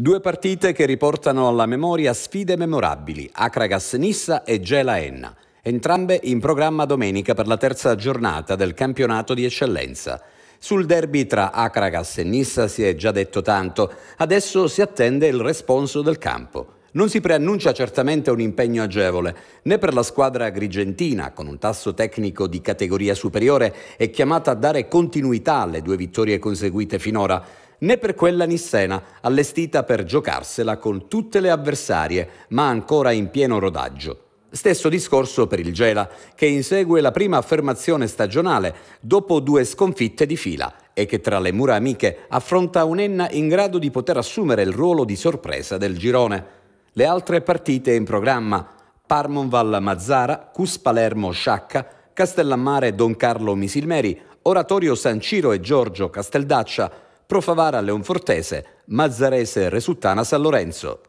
Due partite che riportano alla memoria sfide memorabili, Acragas-Nissa e Gela-Enna, entrambe in programma domenica per la terza giornata del campionato di eccellenza. Sul derby tra Acragas e Nissa si è già detto tanto, adesso si attende il responso del campo. Non si preannuncia certamente un impegno agevole, né per la squadra agrigentina, con un tasso tecnico di categoria superiore e chiamata a dare continuità alle due vittorie conseguite finora, né per quella nissena, allestita per giocarsela con tutte le avversarie, ma ancora in pieno rodaggio. Stesso discorso per il Gela, che insegue la prima affermazione stagionale dopo due sconfitte di fila e che tra le mura amiche affronta un'Enna in grado di poter assumere il ruolo di sorpresa del girone. Le altre partite in programma Parmonval-Mazzara, Cus-Palermo-Sciacca, Castellammare-Don Carlo Misilmeri, Oratorio San Ciro e Giorgio Casteldaccia, Profavara Leonfortese, Mazzarese Resuttana San Lorenzo.